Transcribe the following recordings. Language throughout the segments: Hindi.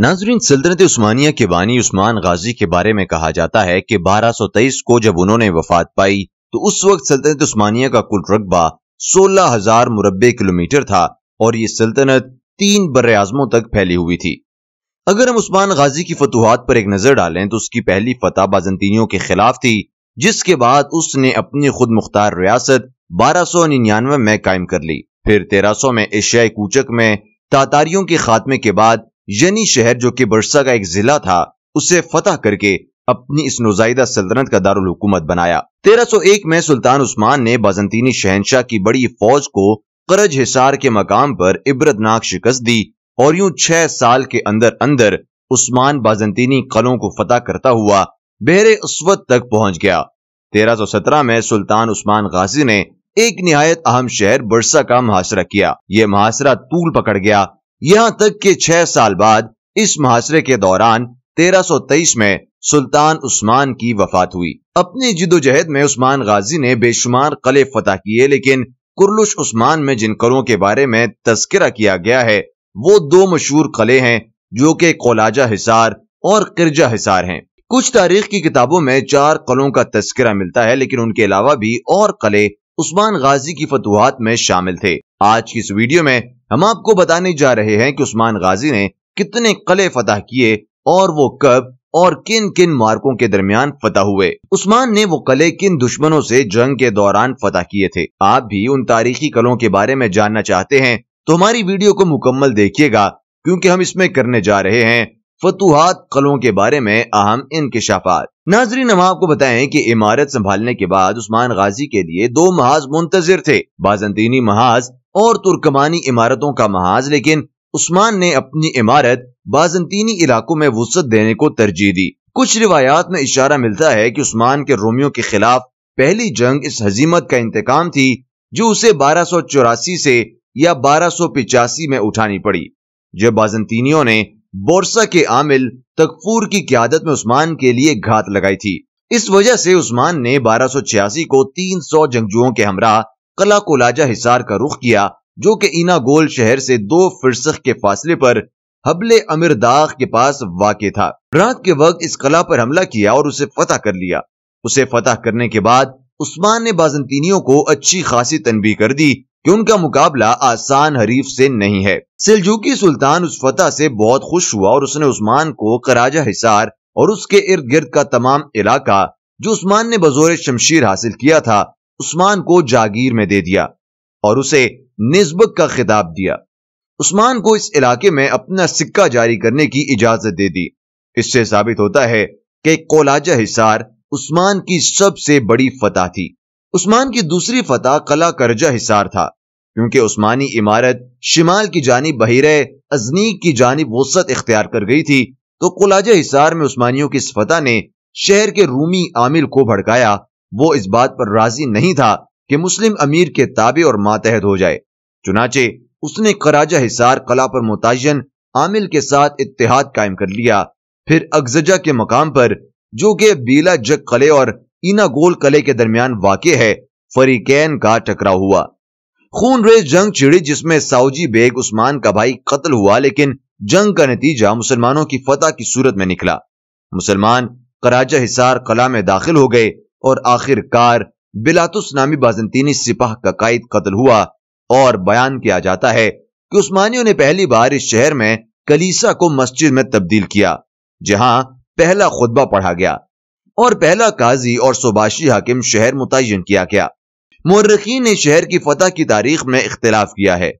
नाजरीन सल्तनत उस्मानिया के बानी उस्मान गाजी के बारे में कहा जाता है कि 1223 को जब उन्होंने वफात पाई तो उस वक्त सल्तनत उस्मानिया का कुल रकबा 16000 मुरबे किलोमीटर था और ये सल्तनत तीन बर आजमों तक फैली हुई थी अगर हम उस्मान गाजी की फतूहत पर एक नजर डालें तो उसकी पहली फतह बाजनतीनियों के खिलाफ थी जिसके बाद उसने अपनी खुद मुख्तार रियासत बारह सौ निन्यानवे में कायम कर ली फिर तेरह सौ में एशियाई कूचक में तातारियों के खात्मे के बाद यनी शहर जो कि बरसा का एक जिला था उसे फतह करके अपनी इस नोजाइदा सल्तनत का दारुल हुकूमत बनाया 1301 में सुल्तान उस्मान ने बाजंतीनी शहनशाह की बड़ी फौज को करज हिसार के मकाम पर इबरतनाक शिकस्त दी और यूं छह साल के अंदर अंदर उस्मान बाजंतीनी कलों को फतह करता हुआ बहरे अस्वद तक पहुंच गया 1317 में सुल्तान उस्मान गाजी ने एक नहायत अहम शहर बरसा का मुहासरा किया यह मुहासरा तूल पकड़ गया यहां तक कि छह साल बाद इस मुहासरे के दौरान 1323 में सुल्तान उस्मान की वफात हुई अपनी जिदोजहद में उस्मान गाजी ने बेशुमार कले फतह किए लेकिन कुरलुश उस्मान में जिन कलों के बारे में तस्करा किया गया है वो दो मशहूर कले हैं जो कि कोलाजा हिसार और किरजा हिसार हैं कुछ तारीख की किताबों में चार कलों का तस्करा मिलता है लेकिन उनके अलावा भी और कले उस्मान गाजी की फतवाहत में शामिल थे आज की इस वीडियो में हम आपको बताने जा रहे हैं कि उस्मान गाजी ने कितने कले फतह किए और वो कब और किन किन मार्कों के दरमियान फतह हुए उस्मान ने वो कले किन दुश्मनों से जंग के दौरान फतह किए थे आप भी उन तारीखी कलों के बारे में जानना चाहते हैं तो हमारी वीडियो को मुकम्मल देखिएगा क्योंकि हम इसमें करने जा रहे हैं फतुहात कलों के बारे में अहम इनकशाफात नाजरीन हम आपको बताएं कि इमारत संभालने के बाद उस्मान गाजी के लिए दो महाज मुंतजर थे बाजंतीनी महाज और तुर्कमानी इमारतों का महाज लेकिन उस्मान ने अपनी इमारत बाजंतीनी इलाकों में वसत देने को तरजीह दी कुछ रिवायात में इशारा मिलता है कि उस्मान के रोमियों के खिलाफ पहली जंग इस हजीमत का इंतकाम थी जो उसे बारह सौ चौरासी से या बारह सौ पिचासी में उठानी पड़ी जब बाजंतीनियों ने बोरसा के आमिल तकफूर की क्यादत में उस्मान के लिए घात लगाई थी इस वजह से उस्मान ने बारह सौ छियासी को तीन सौ जंगजुओं के हमरा कला को लाजा हिसार का रुख किया जो कि इना गोल शहर से दो फिरसख के फासले पर हबले अमीरदाग के पास वाक़ था रात के वक्त इस कला पर हमला किया और उसे फतह कर लिया उसे फतह करने के बाद उस्मान ने बाजनतीनियों को अच्छी खासी तनबी कर दी कि उनका मुकाबला आसान हरीफ से नहीं है सिलजूकी सुल्तान उस फतह से बहुत खुश हुआ और उसने उस्मान को कराजा हिसार और उसके इर्द गिर्द का तमाम इलाका जो उस्मान ने बजोर शमशीर हासिल किया था उस्मान को जागीर में दे दिया और उसे निस्ब का खिताब दिया उस्मान को इस इलाके में अपना सिक्का जारी करने की इजाजत दे दी इससे साबित होता है कि कोलाजा हिसार उस्मान की सबसे बड़ी फतह थी उस्मान की दूसरी फतह कला करजा हिसार था क्योंकि उस्मानी इमारत शिमाल की जानी बहिरे अजनीक की जानी वसत इख्तियार कर गई थी तो कोलाजा हिसार में उस्मानियों की इस फतह ने शहर के रूमी आमिर को भड़काया वो इस बात पर राजी नहीं था कि मुस्लिम अमीर के ताबे और मातहत हो जाए चुनाचे उसने कराजा हिसार कला पर मुतन आमिल के साथ इतिहाद कायम कर लिया फिर अगजजा के मकाम पर जो कि बीला जग कले और गोल कले के दरमियान वाक़ है फरीकैन का टकराव हुआ खून रेज जंग छिड़ी जिसमें साउजी बेग उस्मान का भाई कत्ल हुआ लेकिन जंग का नतीजा मुसलमानों की फतह की सूरत में निकला मुसलमान कराजा हिसार कला में दाखिल हो गए और आखिरकार बिलातुस नामी बाजंतीनी सिपाह का कायद कत्ल हुआ और बयान किया जाता है कि उस्मानियों ने पहली बार इस शहर में कलीसा को मस्जिद में तब्दील किया जहां पहला खुतबा पढ़ा गया और पहला काजी और सुबाशी हाकिम शहर मुतयन किया गया मर्रखीन ने शहर की फतह की तारीख में इख्तलाफ किया है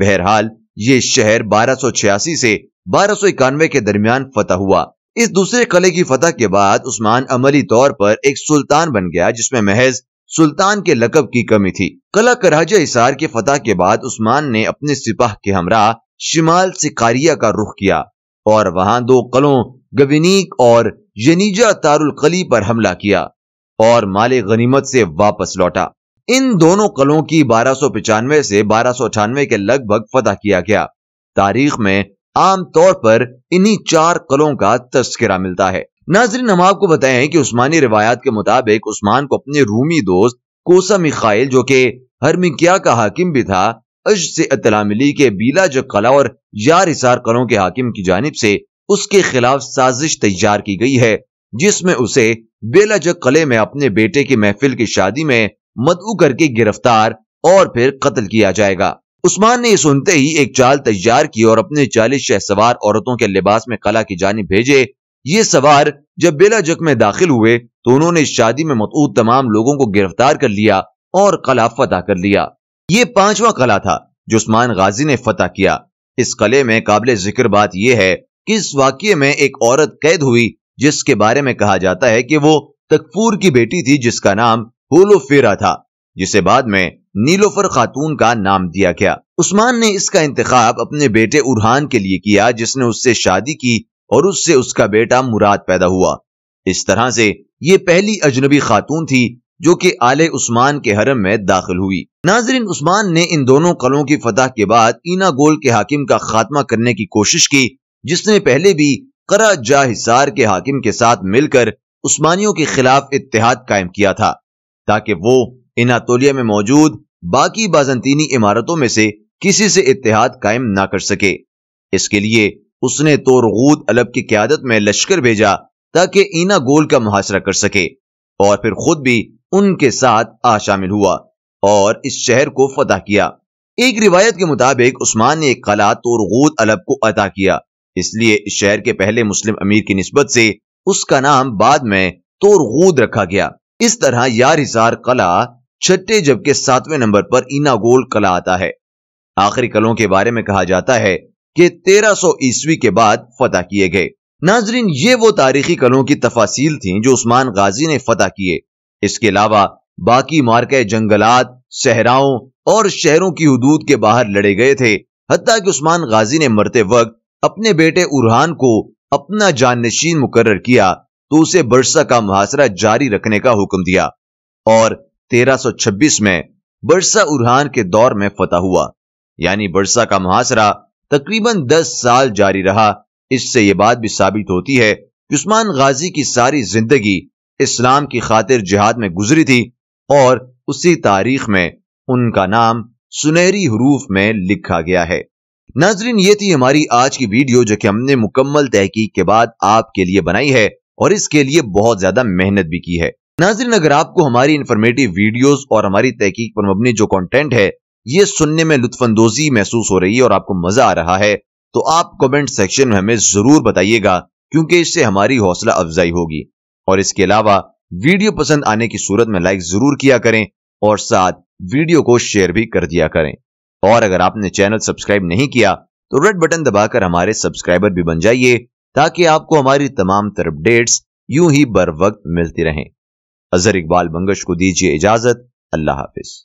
बहरहाल ये शहर 1286 से बारह के दरमियान फतह हुआ इस दूसरे कले की फतह के बाद उस्मान अमली तौर पर एक सुल्तान बन गया जिसमें महज सुल्तान के लकब की कमी थी कला कराजा इसार के फतह के बाद उस्मान ने अपने सिपाह के हमरा शिमाल सिकारिया का रुख किया और वहां दो कलों गविनीक और यनीजा तारुल कली पर हमला किया और माले गनीमत से वापस लौटा इन दोनों कलों की बारह सौ पिचानवे से बारह सौ अठानवे के लगभग फतह किया गया तारीख में आमतौर पर इन्हीं चार कलों का तस्करा मिलता है नाजरीन हम आपको बताए कि उस्मानी रिवायात के मुताबिक उस्मान को अपने रूमी दोस्त कोसा मिखाइल जो कि हरमिकिया का हाकिम भी था अज से अतला मिली के बीला कला और यार हिसार कलों के हाकिम की जानब से उसके खिलाफ साजिश तैयार की गई है जिसमें उसे बेला जग कले में अपने बेटे की महफिल की शादी में मदऊ करके गिरफ्तार और फिर कत्ल किया जाएगा उस्मान ने सुनते ही एक चाल तैयार की और अपने चालीस सवार औरतों के लिबास में कला की जानी भेजे ये सवार जब बेला जक में दाखिल हुए तो उन्होंने शादी में मतूद तमाम लोगों को गिरफ्तार कर लिया और कला फतह कर लिया ये पांचवा कला था जो उस्मान गाजी ने फतह किया इस कले में काबिल जिक्र बात यह है कि इस वाक्य में एक औरत कैद हुई जिसके बारे में कहा जाता है कि वो तकफूर की बेटी थी जिसका नाम होलोफेरा था जिसे बाद में नीलोफर खातून का नाम दिया गया उस्मान ने इसका इंतखब अपने बेटे उरहान के लिए किया जिसने उससे शादी की और उससे उसका बेटा मुराद पैदा हुआ इस तरह से ये पहली अजनबी खातून थी जो कि आले उस्मान के हरम में दाखिल हुई नाजरीन उस्मान ने इन दोनों कलों की फतह के बाद ईना गोल के हाकिम का खात्मा करने की कोशिश की जिसने पहले भी करा जा हिसार के हाकिम के साथ मिलकर उस्मानियों के खिलाफ इतिहाद कायम किया था ताकि वो इनातोलिया में मौजूद बाकी बाजंतीनी इमारतों में से किसी से इतिहाद कायम ना कर सके इसके लिए उसने तोरगूद अलब की क्यादत में लश्कर भेजा ताकि ईना गोल का मुहासरा कर सके और फिर खुद भी उनके साथ आ शामिल हुआ और इस शहर को फतह किया एक रिवायत के मुताबिक उस्मान ने एक कला तोरगूद अलब को अदा किया इसलिए इस शहर के पहले मुस्लिम अमीर की नस्बत से उसका नाम बाद में तोरगूद रखा गया इस तरह यार हिसार कला छठे जबकि सातवें नंबर पर इनागोल कला आता है आखिरी कलों के बारे में कहा जाता है कि 1300 ईस्वी के बाद फतह किए गए नाजरीन ये वो तारीखी कलों की तफासिल थी जो उस्मान गाजी ने फतह किए इसके अलावा बाकी मार्के जंगलात सहराओं और शहरों की हदूद के बाहर लड़े गए थे हती कि उस्मान गाजी ने मरते वक्त अपने बेटे उरहान को अपना जानशीन मुकर किया तो उसे बरसा का मुहासरा जारी रखने का हुक्म दिया और 1326 में बरसा उरहान के दौर में फतह हुआ यानी बरसा का मुहासरा तकरीबन 10 साल जारी रहा इससे यह बात भी साबित होती है कि उस्मान गाजी की सारी जिंदगी इस्लाम की खातिर जिहाद में गुजरी थी और उसी तारीख में उनका नाम सुनहरी हरूफ में लिखा गया है नाजरीन ये थी हमारी आज की वीडियो जो कि हमने मुकम्मल तहकीक के बाद आपके लिए बनाई है और इसके लिए बहुत ज्यादा मेहनत भी की है नाजरीन अगर आपको हमारी इन्फॉर्मेटिव वीडियोस और हमारी तहकीक पर मबनी जो कंटेंट है ये सुनने में लुत्फानंदोजी महसूस हो रही है और आपको मजा आ रहा है तो आप कमेंट सेक्शन में हमें जरूर बताइएगा क्योंकि इससे हमारी हौसला अफजाई होगी और इसके अलावा वीडियो पसंद आने की सूरत में लाइक जरूर किया करें और साथ वीडियो को शेयर भी कर दिया करें और अगर आपने चैनल सब्सक्राइब नहीं किया तो रेड बटन दबाकर हमारे सब्सक्राइबर भी बन जाइए ताकि आपको हमारी तमाम तरफ अपडेट्स यूं ही बर वक्त मिलती रहें अजहर इकबाल बंगश को दीजिए इजाजत अल्लाह हाफिज